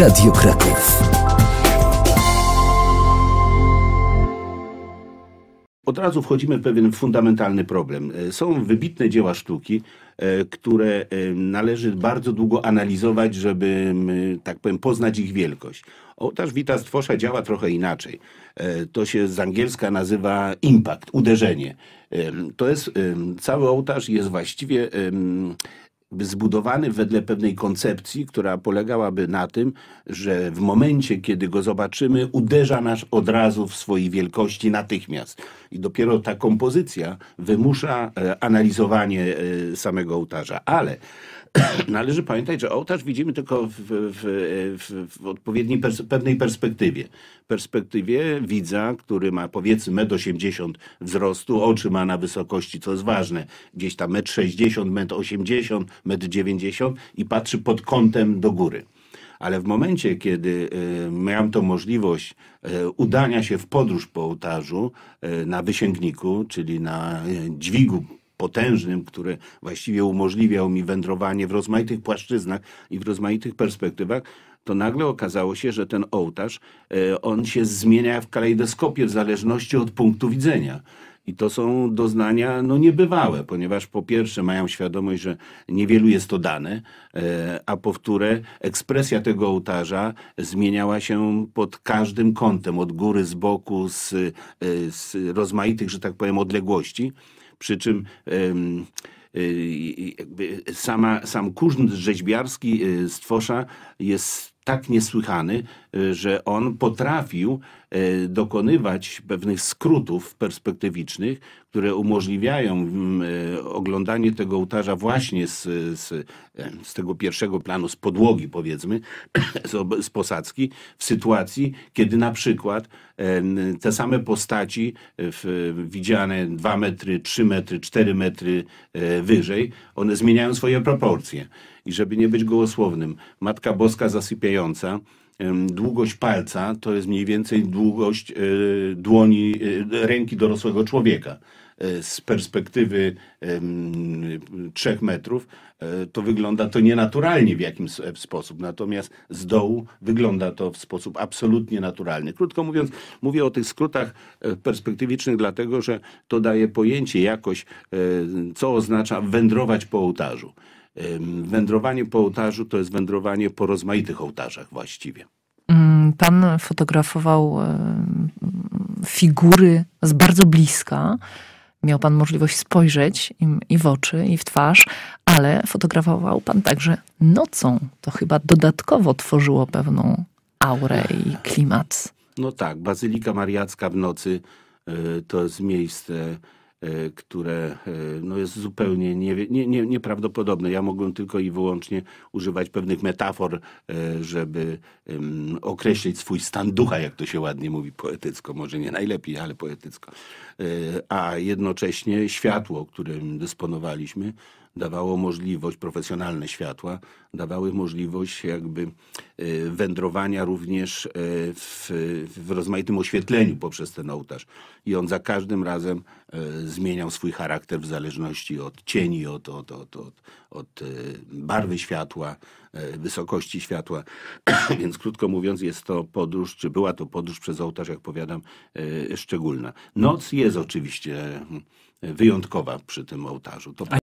Radio Kraków. Od razu wchodzimy w pewien fundamentalny problem. E, są wybitne dzieła sztuki, e, które e, należy bardzo długo analizować, żeby, tak powiem, poznać ich wielkość. Ołtarz Wita Stwosza działa trochę inaczej. To się z angielska nazywa impact, uderzenie. To jest, cały ołtarz jest właściwie zbudowany wedle pewnej koncepcji, która polegałaby na tym, że w momencie, kiedy go zobaczymy, uderza nas od razu w swojej wielkości natychmiast. I dopiero ta kompozycja wymusza e, analizowanie e, samego ołtarza. Ale Należy pamiętać, że ołtarz widzimy tylko w, w, w odpowiedniej pers pewnej perspektywie. Perspektywie widza, który ma powiedzmy 1,80 m wzrostu, oczy ma na wysokości, co jest ważne, gdzieś tam 1,60 m, 1,80 m, 1,90 m i patrzy pod kątem do góry ale w momencie, kiedy e, miałem tą możliwość e, udania się w podróż po ołtarzu e, na wysięgniku, czyli na dźwigu potężnym, który właściwie umożliwiał mi wędrowanie w rozmaitych płaszczyznach i w rozmaitych perspektywach, to nagle okazało się, że ten ołtarz, e, on się zmienia w kalejdoskopie w zależności od punktu widzenia. I to są doznania no, niebywałe, ponieważ po pierwsze mają świadomość, że niewielu jest to dane, e, a po wtóre ekspresja tego ołtarza zmieniała się pod każdym kątem, od góry, z boku, z, e, z rozmaitych, że tak powiem, odległości. Przy czym hmm. y, sama, sam kurz rzeźbiarski y, z jest tak niesłychany, że on potrafił e, dokonywać pewnych skrótów perspektywicznych, które umożliwiają mm, e, oglądanie tego ołtarza właśnie z, z, z tego pierwszego planu, z podłogi powiedzmy, z, posadzki, w sytuacji, kiedy na przykład te same postaci e, widziane 2 metry, 3 metry, 4 metry wyżej, one zmieniają swoje proporcje. I żeby nie być gołosłownym, Matka Boska zasypiająca, długość palca to jest mniej więcej długość e, dłoni, e, ręki dorosłego człowieka. E, z perspektywy 3 metrów to wygląda to nienaturalnie w jakimś sposób, natomiast z dołu wygląda to w sposób absolutnie naturalny. Krótko mówiąc, mówię o tych skrótach perspektywicznych, dlatego że to daje pojęcie jakoś, co oznacza wędrować po ołtarzu. Wędrowanie po ołtarzu to jest wędrowanie po rozmaitych ołtarzach właściwie. Mm, pan fotografował figury z bardzo bliska. Miał pan możliwość spojrzeć im i w oczy, i w twarz, ale fotografował pan także nocą. To chyba dodatkowo tworzyło pewną aurę i klimat. No tak, Bazylika Mariacka w nocy e, to jest miejsce E, które e, no jest zupełnie nie, nie, nie, nieprawdopodobne. Ja mogłem tylko i wyłącznie używać pewnych metafor, e, żeby określić swój stan ducha, jak to się ładnie mówi poetycko, może nie najlepiej, ale poetycko. A jednocześnie światło, którym dysponowaliśmy, dawało możliwość, profesjonalne światła dawały możliwość jakby e, wędrowania również e, w, w rozmaitym oświetleniu poprzez ten ołtarz. I on za każdym razem e, zmieniał swój charakter w zależności od cieni, od, od, od, od, od barwy światła, wysokości światła. Więc krótko mówiąc, jest to podróż, czy była to podróż przez ołtarz, jak powiadam, szczególna. Noc jest oczywiście hmm, wyjątkowa przy tym ołtarzu. To